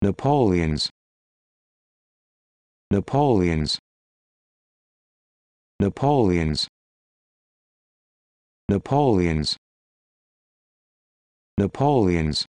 Napoleon's Napoleon's Napoleon's Napoleon's Napoleon's